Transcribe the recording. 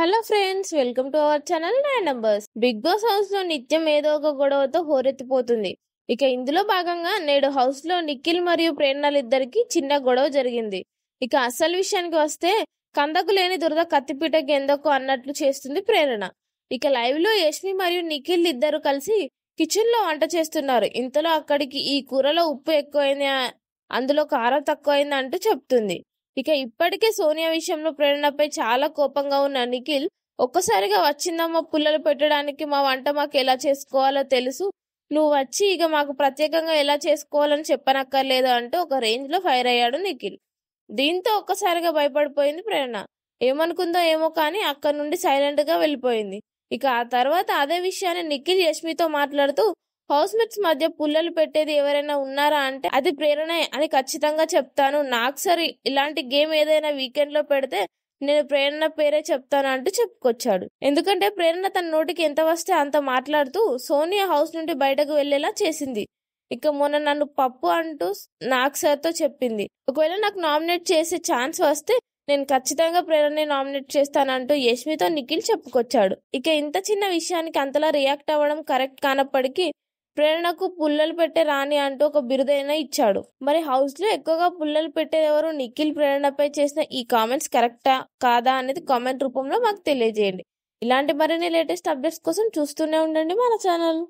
hello friends welcome to our channel nine numbers Bigg Boss house లో నిత్యం ఏదో ఒక గొడవతో హోరెత్తిపోతుంది ఇక ఇందులో భాగంగా నేడు హౌస్ లో నిఖిల్ మరియు ప్రేరణలు ఇద్దరికి చిన్న గొడవ జరిగింది ఇక అసలు విషయానికి వస్తే కందకు లేని దురద కత్తిపీటకి ఎందుకు అన్నట్లు చేస్తుంది ప్రేరణ ఇక లైవ్ లో యష్మి మరియు నిఖిల్ ఇద్దరు కలిసి కిచెన్ లో వంట చేస్తున్నారు ఇంతలో అక్కడికి ఈ కూరలో ఉప్పు ఎక్కువైంది అందులో కారం తక్కువైంది అంటూ చెప్తుంది ఇక ఇప్పటికే సోనియా విషయంలో ప్రేరణపై చాలా కోపంగా ఉన్న నిఖిల్ ఒక్కసారిగా వచ్చిందమ్మా పుల్లలు పెట్టడానికి మా వంట మాకు ఎలా చేసుకోవాలో తెలుసు నువ్వు వచ్చి ఇక మాకు ప్రత్యేకంగా ఎలా చేసుకోవాలని చెప్పనక్కర్లేదు అంటూ ఒక రేంజ్ లో ఫైర్ అయ్యాడు నిఖిల్ దీంతో ఒక్కసారిగా భయపడిపోయింది ప్రేరణ ఏమనుకుందో ఏమో కానీ అక్కడి నుండి సైలెంట్ గా వెళ్ళిపోయింది ఇక ఆ తర్వాత అదే విషయాన్ని నిఖిల్ యష్మితో మాట్లాడుతూ హౌస్ మేట్స్ మధ్య పుల్లలు పెట్టేది ఎవరైనా ఉన్నారా అంటే అది ప్రేరణ అని ఖచ్చితంగా చెప్తాను నాకు సరే ఇలాంటి గేమ్ ఏదైనా వీకెండ్ లో పెడితే నేను ప్రేరణ పేరే చెప్తాను అంటూ చెప్పుకొచ్చాడు ఎందుకంటే ప్రేరణ తన నోటికి ఎంత వస్తే అంత మాట్లాడుతూ సోనియా హౌస్ నుండి బయటకు వెళ్లేలా చేసింది ఇక మొన్న నన్ను పప్పు అంటూ నాగ్ సార్తో చెప్పింది ఒకవేళ నాకు నామినేట్ చేసే ఛాన్స్ వస్తే నేను ఖచ్చితంగా ప్రేరణని నామినేట్ చేస్తానంటూ యష్మితో నిఖిల్ చెప్పుకొచ్చాడు ఇక ఇంత చిన్న విషయానికి అంతలా రియాక్ట్ అవ్వడం కరెక్ట్ కానప్పటికీ ప్రేరణకు పుల్లలు పెట్టే రాణి అంటూ ఒక బిరుదైనా ఇచ్చాడు మరి హౌస్ లో ఎక్కువగా పుల్లలు ఎవరు నిఖిల్ ప్రేరణపై చేసిన ఈ కామెంట్స్ కరెక్టా కాదా అనేది కామెంట్ రూపంలో మాకు తెలియజేయండి ఇలాంటి మరిన్ని లేటెస్ట్ అప్డేట్స్ కోసం చూస్తూనే ఉండండి మన ఛానల్